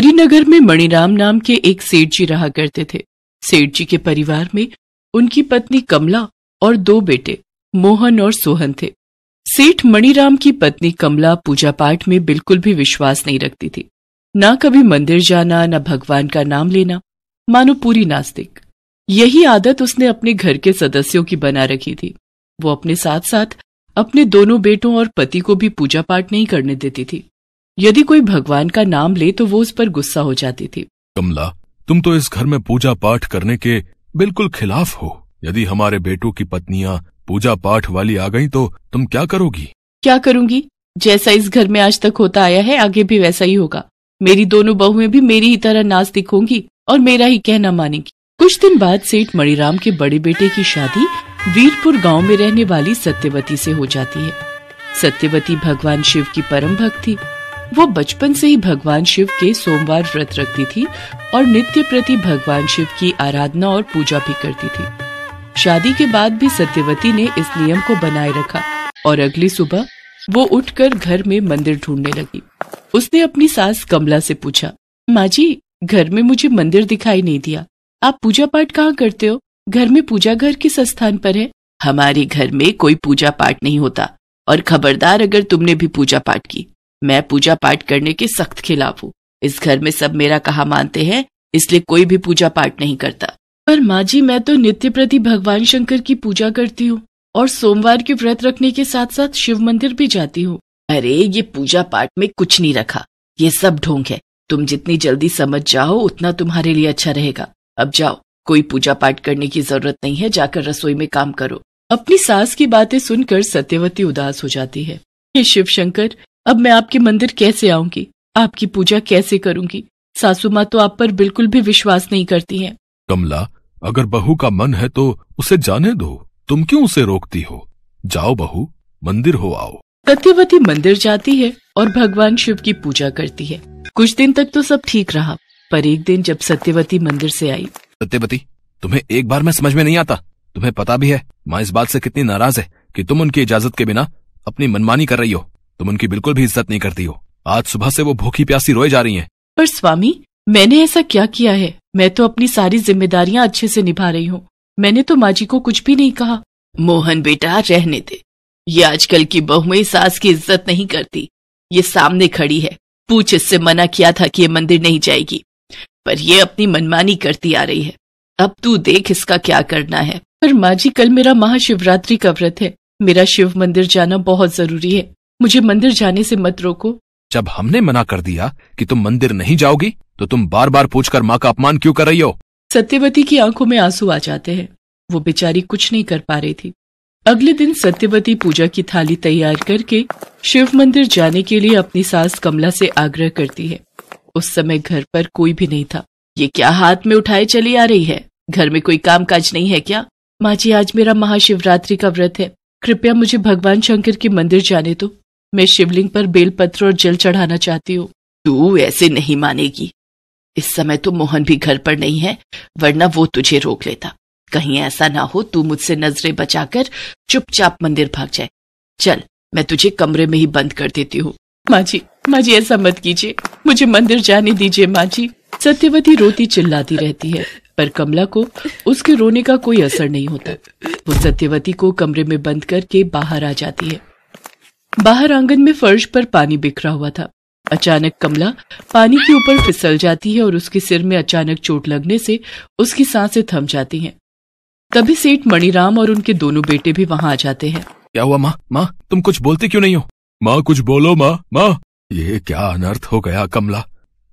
हरिनगर में मणिराम नाम के एक सेठ जी रहा करते थे सेठ जी के परिवार में उनकी पत्नी कमला और दो बेटे मोहन और सोहन थे सेठ मणिराम की पत्नी कमला पूजा पाठ में बिल्कुल भी विश्वास नहीं रखती थी ना कभी मंदिर जाना ना भगवान का नाम लेना मानो पूरी नास्तिक यही आदत उसने अपने घर के सदस्यों की बना रखी थी वो अपने साथ साथ अपने दोनों बेटों और पति को भी पूजा पाठ नहीं करने देती थी यदि कोई भगवान का नाम ले तो वो उस पर गुस्सा हो जाती थी कमला तुम तो इस घर में पूजा पाठ करने के बिल्कुल खिलाफ हो यदि हमारे बेटों की पत्नियाँ पूजा पाठ वाली आ गयी तो तुम क्या करोगी क्या करूँगी जैसा इस घर में आज तक होता आया है आगे भी वैसा ही होगा मेरी दोनों बहुएं भी मेरी ही तरह नास्तिक होंगी और मेरा ही कहना मानेंगी कुछ दिन बाद सेठ मणिराम के बड़े बेटे की शादी वीरपुर गांव में रहने वाली सत्यवती से हो जाती है सत्यवती भगवान शिव की परम भक्त थी वो बचपन से ही भगवान शिव के सोमवार व्रत रखती थी और नित्य प्रति भगवान शिव की आराधना और पूजा भी करती थी शादी के बाद भी सत्यवती ने इस नियम को बनाए रखा और अगली सुबह वो उठकर घर में मंदिर ढूंढने लगी उसने अपनी सास कमला से पूछा माँ जी घर में मुझे मंदिर दिखाई नहीं दिया आप पूजा पाठ कहाँ करते हो घर में पूजा घर किस स्थान पर है हमारे घर में कोई पूजा पाठ नहीं होता और खबरदार अगर तुमने भी पूजा पाठ की मैं पूजा पाठ करने के सख्त खिलाफ हूँ इस घर में सब मेरा कहा मानते हैं इसलिए कोई भी पूजा पाठ नहीं करता पर माँ जी मैं तो नित्य प्रति भगवान शंकर की पूजा करती हूँ और सोमवार की व्रत रखने के साथ साथ शिव मंदिर भी जाती हूँ अरे ये पूजा पाठ में कुछ नहीं रखा ये सब ढोंग है तुम जितनी जल्दी समझ जाओ उतना तुम्हारे लिए अच्छा रहेगा अब जाओ कोई पूजा पाठ करने की जरूरत नहीं है जाकर रसोई में काम करो अपनी सास की बातें सुनकर सत्यवती उदास हो जाती है शिव शंकर अब मैं आपके मंदिर कैसे आऊंगी आपकी पूजा कैसे करूंगी सासू माँ तो आप पर बिल्कुल भी विश्वास नहीं करती हैं। कमला अगर बहू का मन है तो उसे जाने दो तुम क्यों उसे रोकती हो जाओ बहू मंदिर हो आओ सत्यवती मंदिर जाती है और भगवान शिव की पूजा करती है कुछ दिन तक तो सब ठीक रहा पर एक दिन जब सत्यवती मंदिर से आई सत्यवती तुम्हें एक बार में समझ में नहीं आता तुम्हें पता भी है माँ इस बात से कितनी नाराज है कि तुम उनकी इजाजत के बिना अपनी मनमानी कर रही हो तुम उनकी बिल्कुल भी इज्जत नहीं करती हो आज सुबह से वो भूखी प्यासी रोए जा रही हैं। पर स्वामी मैंने ऐसा क्या किया है मैं तो अपनी सारी जिम्मेदारियाँ अच्छे से निभा रही हूँ मैंने तो माँ जी को कुछ भी नहीं कहा मोहन बेटा रहने दे ये आजकल की बहुमई सास की इज्जत नहीं करती ये सामने खड़ी है पूछ इससे मना किया था कि ये मंदिर नहीं जाएगी पर ये अपनी मनमानी करती आ रही है अब तू देख इसका क्या करना है पर माँ जी कल मेरा महाशिवरात्रि का व्रत है मेरा शिव मंदिर जाना बहुत जरूरी है मुझे मंदिर जाने से मत रोको जब हमने मना कर दिया कि तुम मंदिर नहीं जाओगी तो तुम बार बार पूछकर माँ का अपमान क्यों कर रही हो सत्यवती की आंखों में आंसू आ जाते हैं वो बेचारी कुछ नहीं कर पा रही थी अगले दिन सत्यवती पूजा की थाली तैयार करके शिव मंदिर जाने के लिए अपनी सास कमला से आग्रह करती है उस समय घर पर कोई भी नहीं था ये क्या हाथ में उठाए चली आ रही है घर में कोई काम काज नहीं है क्या माँ जी आज मेरा महाशिवरात्रि का व्रत है कृपया मुझे भगवान शंकर के मंदिर जाने दो तो। मैं शिवलिंग पर बेलपत्र और जल चढ़ाना चाहती हूँ तू ऐसे नहीं मानेगी इस समय तो मोहन भी घर पर नहीं है वरना वो तुझे रोक लेता कहीं ऐसा ना हो तू मुझसे नजरें बचाकर चुपचाप मंदिर भाग जाए चल मैं तुझे कमरे में ही बंद कर देती हूँ माँ जी माँ जी ऐसा मत कीजिए मुझे मंदिर जाने दीजिए माँ जी सत्यवती रोती चिल्लाती रहती है पर कमला को उसके रोने का कोई असर नहीं होता वो सत्यवती को कमरे में बंद करके बाहर आ जाती है बाहर आंगन में फर्श पर पानी बिखरा हुआ था अचानक कमला पानी के ऊपर फिसल जाती है और उसके सिर में अचानक चोट लगने से उसकी सांसें थम जाती हैं तभी सेठ मणिराम और उनके दोनों बेटे भी वहाँ आ जाते हैं क्या हुआ माँ माँ तुम कुछ बोलते क्यों नहीं हो माँ कुछ बोलो माँ माँ ये क्या अनर्थ हो गया कमला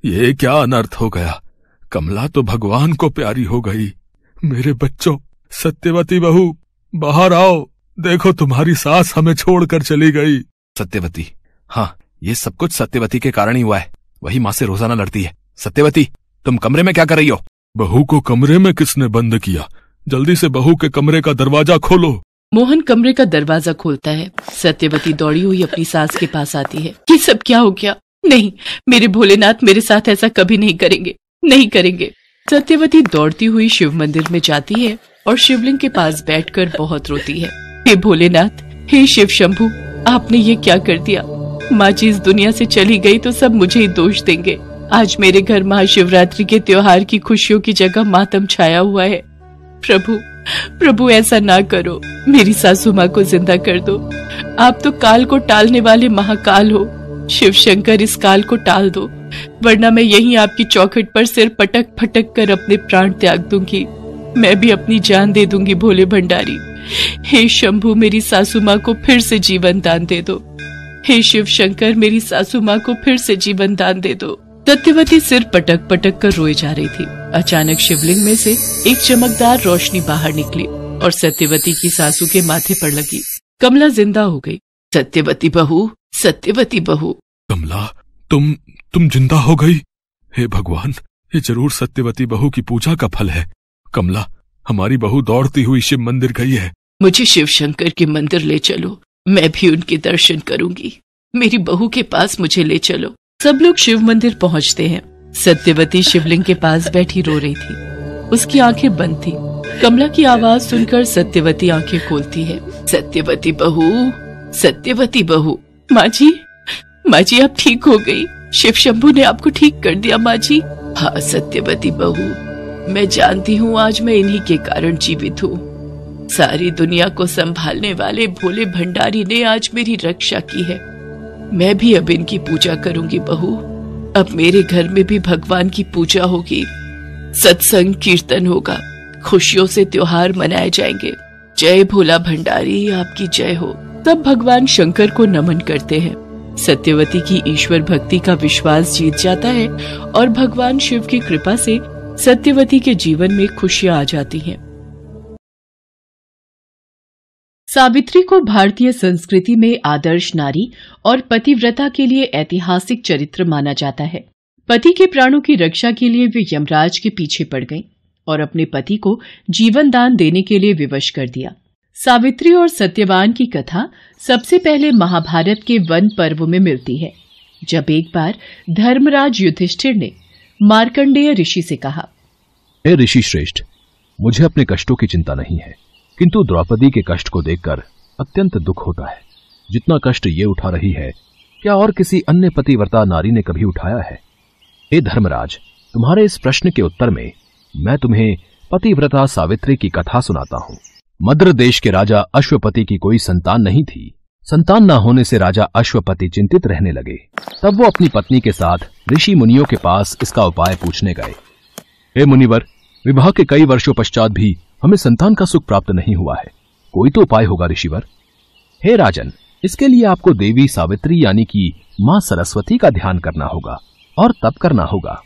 ये क्या अनर्थ हो गया कमला तो भगवान को प्यारी हो गई मेरे बच्चों सत्यवती बहू बाहर आओ देखो तुम्हारी सास हमें छोड़कर चली गई सत्यवती हाँ ये सब कुछ सत्यवती के कारण ही हुआ है वही माँ से रोजाना लड़ती है सत्यवती तुम कमरे में क्या कर रही हो बहू को कमरे में किसने बंद किया जल्दी से बहू के कमरे का दरवाजा खोलो मोहन कमरे का दरवाजा खोलता है सत्यवती दौड़ी हुई अपनी सास के पास आती है ये सब क्या हो गया नहीं मेरे भोलेनाथ मेरे साथ ऐसा कभी नहीं करेंगे नहीं करेंगे सत्यवती दौड़ती हुई शिव मंदिर में जाती है और शिवलिंग के पास बैठकर बहुत रोती है हे भोलेनाथ हे शिव शंभु आपने ये क्या कर दिया माँ जी इस दुनिया से चली गई तो सब मुझे ही दोष देंगे आज मेरे घर महाशिवरात्रि के त्योहार की खुशियों की जगह मातम छाया हुआ है प्रभु प्रभु ऐसा ना करो मेरी सासू माँ को जिंदा कर दो आप तो काल को टालने वाले महाकाल हो शिव शंकर इस काल को टाल दो वरना मैं यहीं आपकी चौखट पर सिर पटक फटक कर अपने प्राण त्याग दूंगी मैं भी अपनी जान दे दूंगी भोले भंडारी हे शंभू मेरी सासू माँ को फिर से जीवन दान दे दो हे शिव शंकर मेरी सासू माँ को फिर से जीवन दान दे दो सत्यवती सिर पटक पटक कर रोए जा रही थी अचानक शिवलिंग में से एक चमकदार रोशनी बाहर निकली और सत्यवती की सासू के माथे पर लगी कमला जिंदा हो गई सत्यवती बहू सत्यवती बहू कमला तुम तुम जिंदा हो गई हे भगवान ये जरूर सत्यवती बहू की पूजा का फल है कमला हमारी बहू दौड़ती हुई शिव मंदिर गई है मुझे शिव शंकर के मंदिर ले चलो मैं भी उनके दर्शन करूंगी मेरी बहू के पास मुझे ले चलो सब लोग शिव मंदिर पहुंचते हैं सत्यवती शिवलिंग के पास बैठी रो रही थी उसकी आंखें बंद थी कमला की आवाज सुनकर सत्यवती आंखें खोलती है सत्यवती बहू सत्यवती बहू माँ जी माँ जी आप ठीक हो गई शिव शंभू ने आपको ठीक कर दिया माँ जी हाँ सत्यवती बहू मैं जानती हूँ आज मैं इन्हीं के कारण जीवित हूँ सारी दुनिया को संभालने वाले भोले भंडारी ने आज मेरी रक्षा की है मैं भी अब इनकी पूजा करूंगी बहू अब मेरे घर में भी भगवान की पूजा होगी सत्संग कीर्तन होगा खुशियों से त्योहार मनाए जाएंगे जय भोला भंडारी आपकी जय हो तब भगवान शंकर को नमन करते हैं सत्यवती की ईश्वर भक्ति का विश्वास जीत जाता है और भगवान शिव की कृपा से सत्यवती के जीवन में खुशियां आ जाती हैं। सावित्री को भारतीय संस्कृति में आदर्श नारी और पतिव्रता के लिए ऐतिहासिक चरित्र माना जाता है पति के प्राणों की रक्षा के लिए वे यमराज के पीछे पड़ गईं और अपने पति को जीवन दान देने के लिए विवश कर दिया सावित्री और सत्यवान की कथा सबसे पहले महाभारत के वन पर्व में मिलती है जब एक बार धर्मराज युधिष्ठिर ने मार्कंडेय ऋषि से कहा हे ऋषि श्रेष्ठ मुझे अपने कष्टों की चिंता नहीं है किंतु द्रौपदी के कष्ट को देखकर अत्यंत दुख होता है जितना कष्ट ये उठा रही है क्या और किसी अन्य पतिव्रता नारी ने कभी उठाया है हे धर्मराज तुम्हारे इस प्रश्न के उत्तर में मैं तुम्हें पतिव्रता सावित्री की कथा सुनाता हूं मद्र देश के राजा अश्वपति की कोई संतान नहीं थी संतान न होने से राजा अश्वपति चिंतित रहने लगे तब वो अपनी पत्नी के साथ ऋषि मुनियों के पास इसका उपाय पूछने गए हे मुनिवर विवाह के कई वर्षों पश्चात भी हमें संतान का सुख प्राप्त नहीं हुआ है कोई तो उपाय होगा ऋषिवर हे राजन इसके लिए आपको देवी सावित्री यानी कि माँ सरस्वती का ध्यान करना होगा और तप करना होगा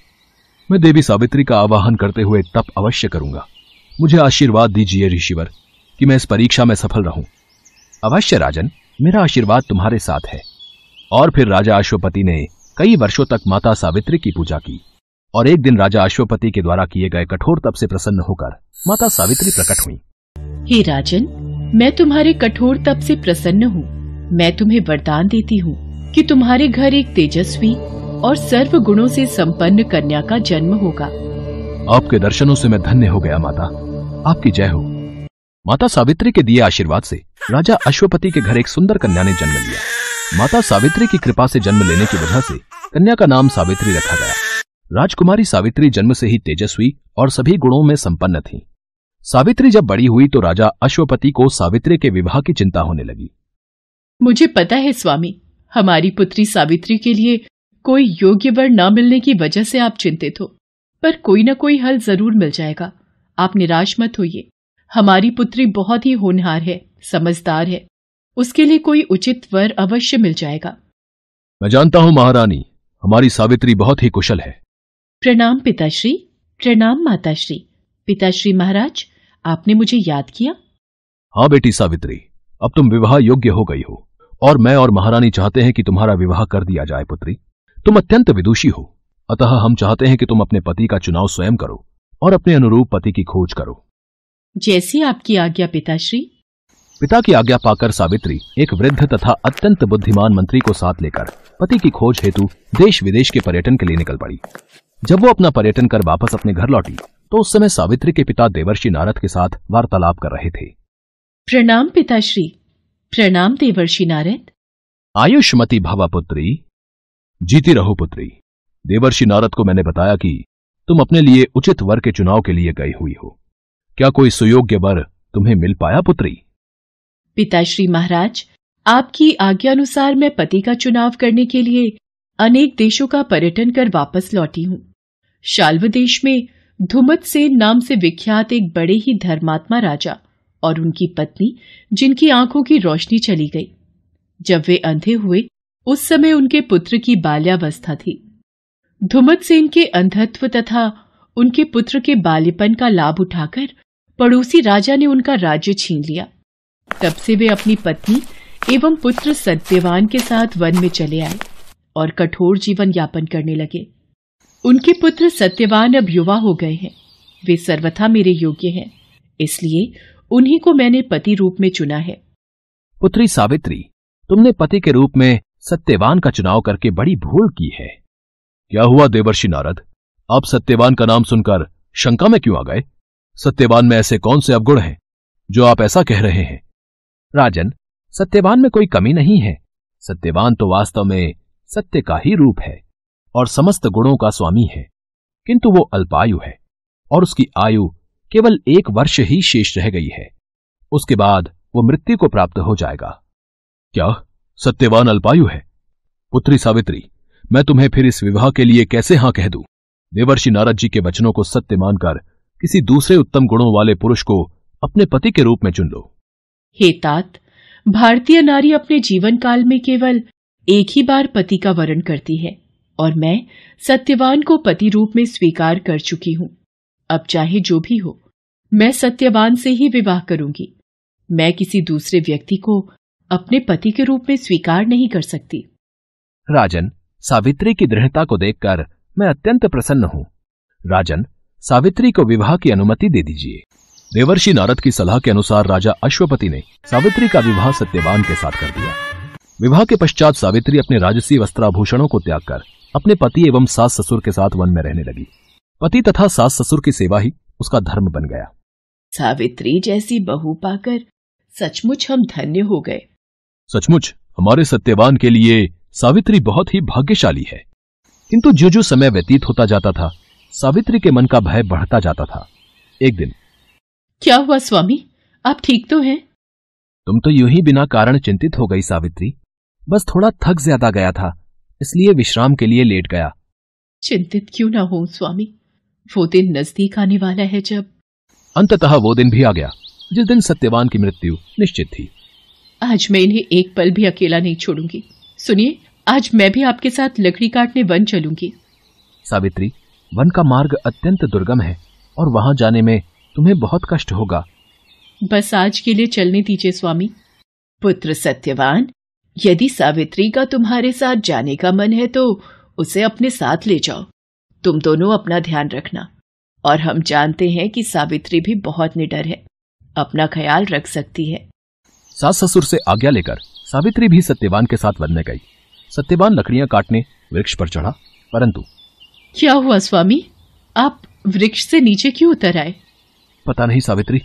मैं देवी सावित्री का आवाहन करते हुए तप अवश्य करूंगा मुझे आशीर्वाद दीजिए ऋषिवर कि मैं इस परीक्षा में सफल रहूं अवश्य राजन मेरा आशीर्वाद तुम्हारे साथ है और फिर राजा अश्वपति ने कई वर्षों तक माता सावित्री की पूजा की और एक दिन राजा अश्वपति के द्वारा किए गए कठोर तप से प्रसन्न होकर माता सावित्री प्रकट हुई हे राजन मैं तुम्हारे कठोर तप से प्रसन्न हूँ मैं तुम्हें वरदान देती हूँ कि तुम्हारे घर एक तेजस्वी और सर्व गुणों से संपन्न कन्या का जन्म होगा आपके दर्शनों से मैं धन्य हो गया माता आपकी जय हो माता सावित्री के दिए आशीर्वाद से राजा अश्वपति के घर एक सुंदर कन्या ने जन्म लिया माता सावित्री की कृपा से जन्म लेने की वजह से कन्या का नाम सावित्री रखा गया राजकुमारी सावित्री जन्म से ही तेजस्वी और सभी गुणों में संपन्न थी सावित्री जब बड़ी हुई तो राजा अश्वपति को सावित्री के विवाह की चिंता होने लगी मुझे पता है स्वामी हमारी पुत्री सावित्री के लिए कोई योग्य वर न मिलने की वजह से आप चिंतित हो पर कोई ना कोई हल जरूर मिल जाएगा आप निराश मत होइए हमारी पुत्री बहुत ही होनहार है समझदार है उसके लिए कोई उचित वर अवश्य मिल जाएगा मैं जानता हूँ महारानी हमारी सावित्री बहुत ही कुशल है प्रणाम पिताश्री प्रणाम माताश्री पिताश्री महाराज आपने मुझे याद किया हाँ बेटी सावित्री अब तुम विवाह योग्य हो गई हो और मैं और महारानी चाहते हैं कि तुम्हारा विवाह कर दिया जाए पुत्री तुम अत्यंत विदुषी हो अतः हम चाहते हैं कि तुम अपने पति का चुनाव स्वयं करो और अपने अनुरूप पति की खोज करो जैसी आपकी आज्ञा पिताश्री पिता की आज्ञा पाकर सावित्री एक वृद्ध तथा अत्यंत बुद्धिमान मंत्री को साथ लेकर पति की खोज हेतु देश विदेश के पर्यटन के लिए निकल पड़ी जब वो अपना पर्यटन कर वापस अपने घर लौटी तो उस समय सावित्री के पिता देवर्षि नारद के साथ वार्तालाप कर रहे थे प्रणाम पिताश्री प्रणाम देवर्षि नारद आयुष्मती भवा पुत्री जीती रहो पुत्री देवर्षि नारद को मैंने बताया कि तुम अपने लिए उचित वर के चुनाव के लिए गई हुई हो क्या कोई सुयोग्य वर तुम्हें मिल पाया पुत्री पिताश्री महाराज आपकी आज्ञा अनुसार मैं पति का चुनाव करने के लिए अनेक देशों का पर्यटन कर वापस लौटी हूँ शाल्व देश में धुमत सेन नाम से विख्यात एक बड़े ही धर्मात्मा राजा और उनकी पत्नी जिनकी आंखों की रोशनी चली गई जब वे अंधे हुए उस समय उनके पुत्र की बाल्यावस्था थी धुमत सेन के अंधत्व तथा उनके पुत्र के बाल्यपन का लाभ उठाकर पड़ोसी राजा ने उनका राज्य छीन लिया तब से वे अपनी पत्नी एवं पुत्र सत्यवान के साथ वन में चले आए और कठोर जीवन यापन करने लगे उनके पुत्र सत्यवान अब युवा हो गए हैं वे सर्वथा मेरे योग्य हैं इसलिए उन्हीं को मैंने पति रूप में चुना है पुत्री सावित्री तुमने पति के रूप में सत्यवान का चुनाव करके बड़ी भूल की है क्या हुआ देवर्षि नारद आप सत्यवान का नाम सुनकर शंका में क्यों आ गए सत्यवान में ऐसे कौन से अवगुण हैं जो आप ऐसा कह रहे हैं राजन सत्यवान में कोई कमी नहीं है सत्यवान तो वास्तव में सत्य का ही रूप है और समस्त गुणों का स्वामी है किंतु वो अल्पायु है और उसकी आयु केवल एक वर्ष ही शेष रह गई है उसके बाद वो मृत्यु को प्राप्त हो जाएगा क्या सत्यवान अल्पायु है पुत्री सावित्री मैं तुम्हें फिर इस विवाह के लिए कैसे हां कह दूं देवर्षि नारद जी के वचनों को सत्य मानकर किसी दूसरे उत्तम गुणों वाले पुरुष को अपने पति के रूप में चुन लो हे तात भारतीय नारी अपने जीवन काल में केवल एक ही बार पति का वरण करती है और मैं सत्यवान को पति रूप में स्वीकार कर चुकी हूँ अब चाहे जो भी हो मैं सत्यवान से ही विवाह करूंगी मैं किसी दूसरे व्यक्ति को अपने पति के रूप में स्वीकार नहीं कर सकती राजन सावित्री की दृढ़ता को देखकर मैं अत्यंत प्रसन्न हूँ राजन सावित्री को विवाह की अनुमति दे दीजिए देवर्षि नारद की सलाह के अनुसार राजा अश्वपति ने सावित्री का विवाह सत्यवान के साथ कर दिया विवाह के पश्चात सावित्री अपने राजसी वस्त्राभूषणों को त्याग कर अपने पति एवं सास ससुर के साथ वन में रहने लगी पति तथा सास ससुर की सेवा ही उसका धर्म बन गया सावित्री जैसी बहू पाकर सचमुच हम धन्य हो गए सचमुच हमारे सत्यवान के लिए सावित्री बहुत ही भाग्यशाली है किंतु जो जो समय व्यतीत होता जाता था सावित्री के मन का भय बढ़ता जाता था एक दिन क्या हुआ स्वामी आप ठीक तो हैं तुम तो यूं ही बिना कारण चिंतित हो गई सावित्री बस थोड़ा थक ज्यादा गया था इसलिए विश्राम के लिए लेट गया चिंतित क्यों ना हो स्वामी वो दिन नजदीक आने वाला है जब अंततः वो दिन भी आ गया जिस दिन सत्यवान की मृत्यु निश्चित थी आज मैं इन्हें एक पल भी अकेला नहीं छोड़ूंगी सुनिए आज मैं भी आपके साथ लकड़ी काटने वन चलूंगी सावित्री वन का मार्ग अत्यंत दुर्गम है और वहां जाने में तुम्हें बहुत कष्ट होगा बस आज के लिए चलने दीजिए स्वामी पुत्र सत्यवान यदि सावित्री का तुम्हारे साथ जाने का मन है तो उसे अपने साथ ले जाओ तुम दोनों अपना ध्यान रखना और हम जानते हैं कि सावित्री भी बहुत निडर है अपना ख्याल रख सकती है सास ससुर से आज्ञा लेकर सावित्री भी सत्यवान के साथ वन में गई सत्यवान लकड़ियां काटने वृक्ष पर चढ़ा परंतु क्या हुआ स्वामी आप वृक्ष से नीचे क्यों उतर आए पता नहीं सावित्री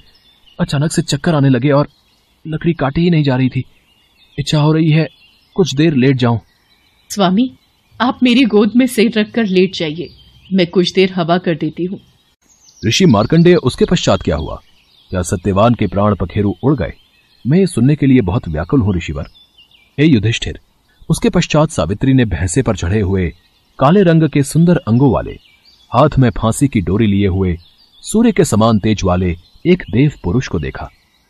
अचानक से चक्कर आने लगे और लकड़ी काटी ही नहीं जा रही थी इच्छा हो रही है कुछ देर लेट जाऊं स्वामी आप मेरी गोद में सिर रखकर लेट जाइए मैं कुछ देर हवा कर देती हूँ ऋषि मार्कंडे उसके पश्चात क्या हुआ क्या सत्यवान के प्राण पखेरु उड़ गए मैं ये सुनने के लिए बहुत व्याकुल हूँ ऋषिवर हे युधिष्ठिर उसके पश्चात सावित्री ने भैंसे पर चढ़े हुए काले रंग के सुंदर अंगों वाले हाथ में फांसी की डोरी लिए हुए सूर्य के समान तेज वाले एक देव पुरुष को देखा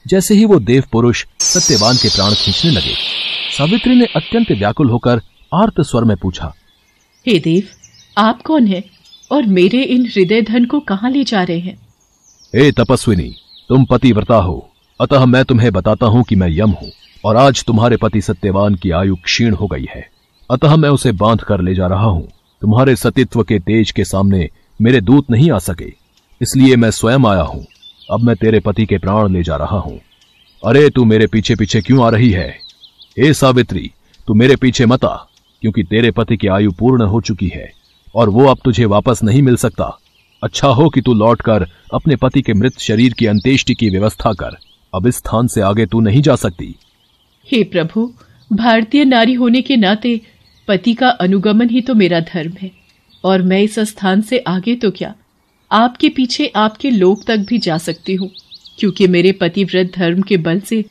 जैसे ही वो देव पुरुष सत्यवान के प्राण खींचने लगे सावित्री ने अत्यंत व्याकुल होकर आर्त स्वर में पूछा हे देव आप कौन है और मेरे इन हृदय धन को कहाँ ले जा रहे हैं हे तपस्विनी तुम पतिव्रता हो अतः मैं तुम्हें बताता हूँ कि मैं यम हूँ और आज तुम्हारे पति सत्यवान की आयु क्षीण हो गई है अतः मैं उसे बांध कर ले जा रहा हूँ तुम्हारे सतीत्व के तेज के सामने मेरे दूत नहीं आ सके इसलिए मैं स्वयं आया हूं अब मैं तेरे पति के प्राण ले जा रहा हूं अरे तू मेरे पीछे पीछे क्यों आ रही है हे सावित्री तू मेरे पीछे मत आ क्योंकि तेरे पति की आयु पूर्ण हो चुकी है और वो अब तुझे वापस नहीं मिल सकता अच्छा हो कि तू लौटकर अपने पति के मृत शरीर की अंत्येष्टि की व्यवस्था कर अब इस स्थान से आगे तू नहीं जा सकती हे प्रभु भारतीय नारी होने के नाते पति का अनुगमन ही तो मेरा धर्म है और मैं इस स्थान से आगे तो क्या आपके पीछे आपके लोक तक भी जा सकती हूँ क्योंकि मेरे पतिव्रत धर्म के बल से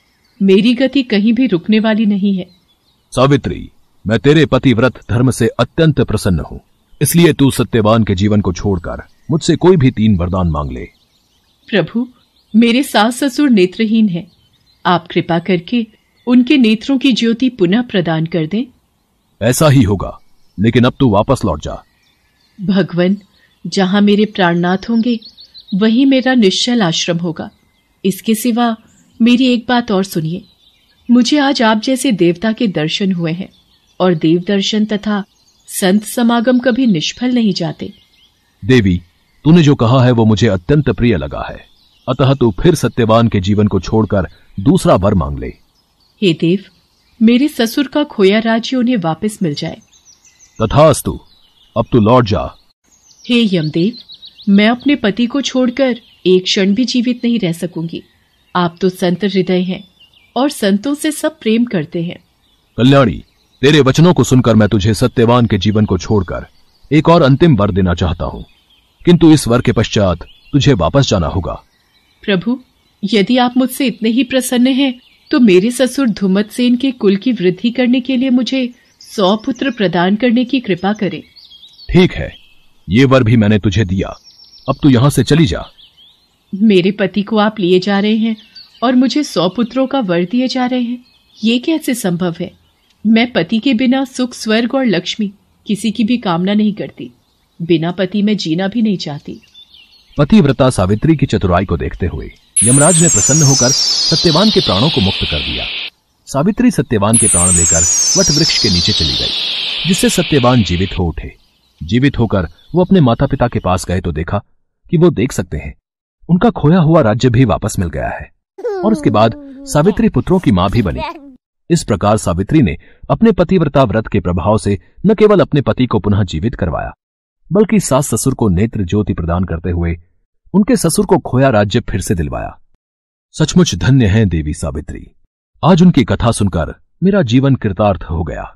मेरी गति कहीं भी रुकने वाली नहीं है सावित्री मैं तेरे पतिव्रत धर्म से अत्यंत प्रसन्न हूँ इसलिए तू सत्यवान के जीवन को छोड़कर मुझसे कोई भी तीन वरदान मांग ले प्रभु मेरे सास ससुर नेत्रहीन हैं। आप कृपा करके उनके नेत्रों की ज्योति पुनः प्रदान कर दें ऐसा ही होगा लेकिन अब तू वापस लौट जा भगवान जहां मेरे प्राणनाथ होंगे वही मेरा निश्चल आश्रम होगा इसके सिवा मेरी एक बात और सुनिए मुझे आज आप जैसे देवता के दर्शन हुए हैं और देव दर्शन तथा संत समागम कभी निष्फल नहीं जाते देवी तूने जो कहा है वो मुझे अत्यंत प्रिय लगा है अतः तू फिर सत्यवान के जीवन को छोड़कर दूसरा वर मांग ले हे देव मेरे ससुर का खोया राज्य उन्हें वापस मिल जाए तथास्तु अब तू लौट जा हे यमदेव मैं अपने पति को छोड़कर एक क्षण भी जीवित नहीं रह सकूंगी आप तो संत हृदय हैं और संतों से सब प्रेम करते हैं कल्याणी तेरे वचनों को सुनकर मैं तुझे सत्यवान के जीवन को छोड़कर एक और अंतिम वर देना चाहता हूँ किंतु इस वर के पश्चात तुझे वापस जाना होगा प्रभु यदि आप मुझसे इतने ही प्रसन्न हैं तो मेरे ससुर धुमत सेन के कुल की वृद्धि करने के लिए मुझे सौ पुत्र प्रदान करने की कृपा करे ठीक है ये वर भी मैंने तुझे दिया अब तू यहाँ से चली जा मेरे पति को आप लिए जा रहे हैं और मुझे सौ पुत्रों का वर दिए जा रहे हैं ये कैसे संभव है मैं पति के बिना सुख स्वर्ग और लक्ष्मी किसी की भी कामना नहीं करती बिना पति मैं जीना भी नहीं चाहती पतिव्रता सावित्री की चतुराई को देखते हुए यमराज ने प्रसन्न होकर सत्यवान के प्राणों को मुक्त कर दिया सावित्री सत्यवान के प्राण लेकर वट वृक्ष के नीचे चली गई जिससे सत्यवान जीवित हो उठे जीवित होकर वो अपने माता पिता के पास गए तो देखा कि वो देख सकते हैं उनका खोया हुआ राज्य भी वापस मिल गया है और उसके बाद सावित्री पुत्रों की मां भी बनी इस प्रकार सावित्री ने अपने पतिव्रता व्रत के प्रभाव से न केवल अपने पति को पुनः जीवित करवाया बल्कि सास ससुर को नेत्र ज्योति प्रदान करते हुए उनके ससुर को खोया राज्य फिर से दिलवाया सचमुच धन्य हैं देवी सावित्री आज उनकी कथा सुनकर मेरा जीवन कृतार्थ हो गया